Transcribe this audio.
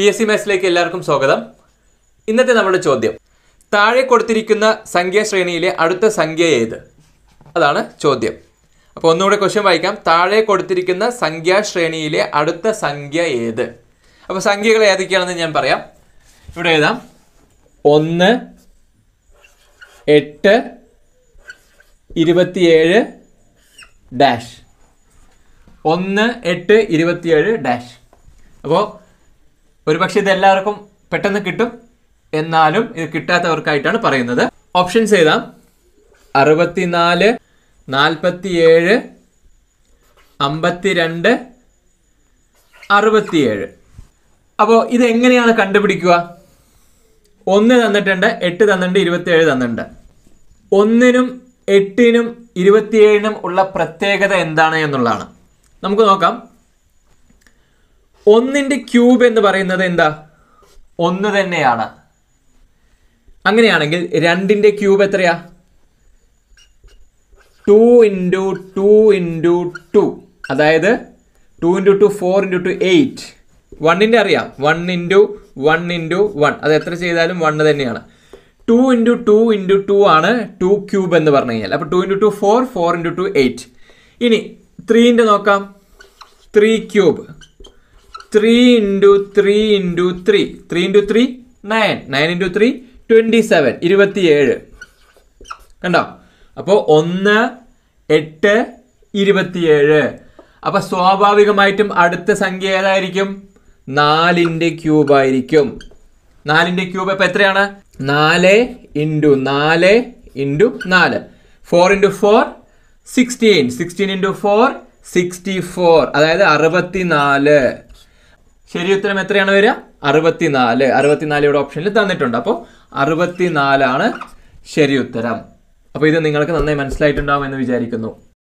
P S C മാത്സിലേക്ക് എല്ലാവർക്കും സ്വാഗതം ഇന്നത്തെ നമ്മുടെ ചോദ്യം താഴെ കൊടുത്തിരിക്കുന്ന സംഖ്യാശ്രേണിയിലെ അടുത്ത സംഖ്യ ഏത് അതാണ് ചോദ്യം അപ്പോൾ ഒന്നുകൂടെ ക്വസ്റ്റ്യൻ വായിക്കാം താഴെ കൊടുത്തിരിക്കുന്ന സംഖ്യാശ്രേണിയിലെ അടുത്ത സംഖ്യ ഏത് അപ്പോൾ സംഖ്യകൾ ഏതൊക്കെയാണെന്ന് ഞാൻ പറയാം ഇവിടെ എഴുതാം ഒന്ന് എട്ട് ഇരുപത്തിയേഴ് ഡാഷ് ഒന്ന് എട്ട് ഇരുപത്തിയേഴ് ഡാഷ് അപ്പോൾ ഒരുപക്ഷെ ഇത് എല്ലാവർക്കും പെട്ടെന്ന് കിട്ടും എന്നാലും ഇത് കിട്ടാത്തവർക്കായിട്ടാണ് പറയുന്നത് ഓപ്ഷൻസ് എഴുതാം അറുപത്തിനാല് നാൽപ്പത്തിയേഴ് അമ്പത്തിരണ്ട് അറുപത്തിയേഴ് അപ്പോൾ ഇത് എങ്ങനെയാണ് കണ്ടുപിടിക്കുക ഒന്ന് തന്നിട്ടുണ്ട് എട്ട് തന്നിട്ടുണ്ട് ഇരുപത്തിയേഴ് തന്നിട്ടുണ്ട് ഒന്നിനും എട്ടിനും ഇരുപത്തിയേഴിനും ഉള്ള പ്രത്യേകത എന്താണ് എന്നുള്ളതാണ് നമുക്ക് നോക്കാം ഒന്നിന്റെ ക്യൂബ് എന്ന് പറയുന്നത് എന്താ ഒന്ന് തന്നെയാണ് അങ്ങനെയാണെങ്കിൽ രണ്ടിന്റെ ക്യൂബ് എത്രയാ two into two into two അതായത് two into two four into two eight വണ്ണിൻ്റെ അറിയാം one into one into one അത് എത്ര ചെയ്താലും വണ്ണ് തന്നെയാണ് two into two into two ആണ് ടു ക്യൂബ് എന്ന് പറഞ്ഞു കഴിഞ്ഞാൽ അപ്പോൾ two into two four four into two eight ഇനി ത്രീൻ്റെ നോക്കാം three cube three into three into three three into three nine nine into three twenty seven ഇരുപത്തിയേഴ് കണ്ടോ അപ്പോൾ ഒന്ന് എട്ട് ഇരുപത്തിയേഴ് അപ്പൊ സ്വാഭാവികമായിട്ടും അടുത്ത സംഖ്യ ഏതായിരിക്കും നാലിൻ്റെ ക്യൂബായിരിക്കും നാലിൻ്റെ ക്യൂബ് ഇപ്പോൾ എത്രയാണ് നാല് ഇൻറ്റു നാല് ഇൻറ്റു നാല് four into four sixteen sixteen into four sixty four അതായത് അറുപത്തി നാല് ശരി ഉത്തരം എത്രയാണ് വരിക അറുപത്തിനാല് അറുപത്തിനാല് ഇവിടെ ഓപ്ഷനിൽ തന്നിട്ടുണ്ട് അപ്പോൾ അറുപത്തിനാലാണ് ശരി ഉത്തരം അപ്പോൾ ഇത് നിങ്ങൾക്ക് നന്നായി മനസ്സിലായിട്ടുണ്ടാവും എന്ന് വിചാരിക്കുന്നു